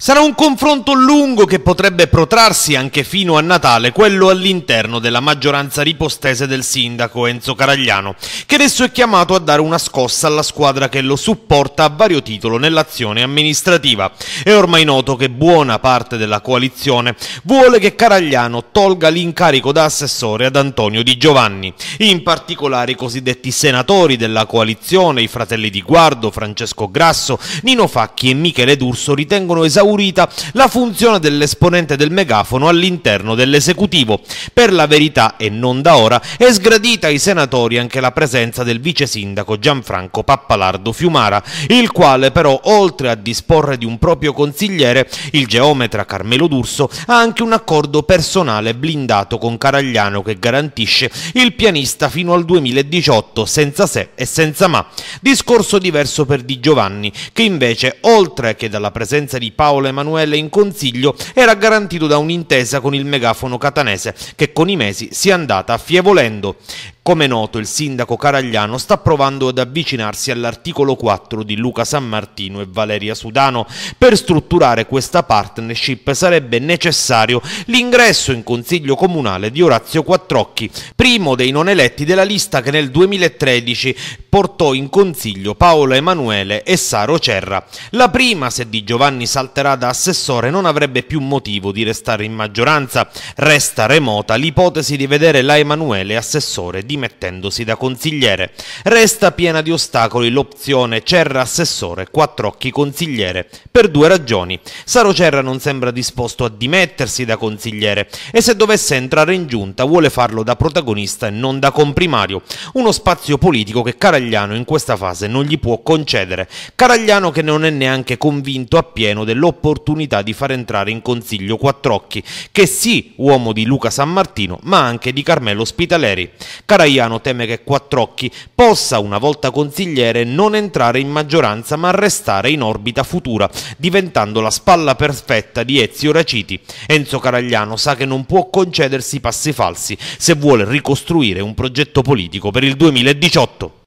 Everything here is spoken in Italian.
Sarà un confronto lungo che potrebbe protrarsi anche fino a Natale, quello all'interno della maggioranza ripostese del sindaco Enzo Caragliano, che adesso è chiamato a dare una scossa alla squadra che lo supporta a vario titolo nell'azione amministrativa. È ormai noto che buona parte della coalizione vuole che Caragliano tolga l'incarico da assessore ad Antonio Di Giovanni, in particolare i cosiddetti senatori della coalizione, i fratelli di Guardo, Francesco Grasso, Nino Facchi e Michele D'Urso ritengono esaurito esaurita la funzione dell'esponente del megafono all'interno dell'esecutivo. Per la verità, e non da ora, è sgradita ai senatori anche la presenza del vice sindaco Gianfranco Pappalardo Fiumara, il quale però, oltre a disporre di un proprio consigliere, il geometra Carmelo D'Urso, ha anche un accordo personale blindato con Caragliano che garantisce il pianista fino al 2018 senza se e senza ma. Discorso diverso per Di Giovanni, che invece, oltre che dalla presenza di Paolo Paolo Emanuele in consiglio era garantito da un'intesa con il megafono catanese che con i mesi si è andata affievolendo. Come noto, il sindaco Caragliano sta provando ad avvicinarsi all'articolo 4 di Luca San Martino e Valeria Sudano. Per strutturare questa partnership sarebbe necessario l'ingresso in consiglio comunale di Orazio Quattrocchi, primo dei non eletti della lista che nel 2013 portò in consiglio Paolo Emanuele e Saro Cerra. La prima, se di Giovanni salterà da assessore, non avrebbe più motivo di restare in maggioranza. Resta remota l'ipotesi di vedere la Emanuele assessore di dimettendosi da consigliere. Resta piena di ostacoli l'opzione Cerra assessore, Quattrocchi consigliere, per due ragioni. Saro Cerra non sembra disposto a dimettersi da consigliere e se dovesse entrare in giunta vuole farlo da protagonista e non da comprimario, uno spazio politico che Caragliano in questa fase non gli può concedere. Caragliano che non è neanche convinto appieno dell'opportunità di far entrare in consiglio Quattrocchi, che sì, uomo di Luca San Martino, ma anche di Carmelo Spitaleri. Caragliano Tajano teme che Quattrocchi possa, una volta consigliere, non entrare in maggioranza ma restare in orbita futura, diventando la spalla perfetta di Ezio Raciti. Enzo Caragliano sa che non può concedersi passi falsi se vuole ricostruire un progetto politico per il 2018.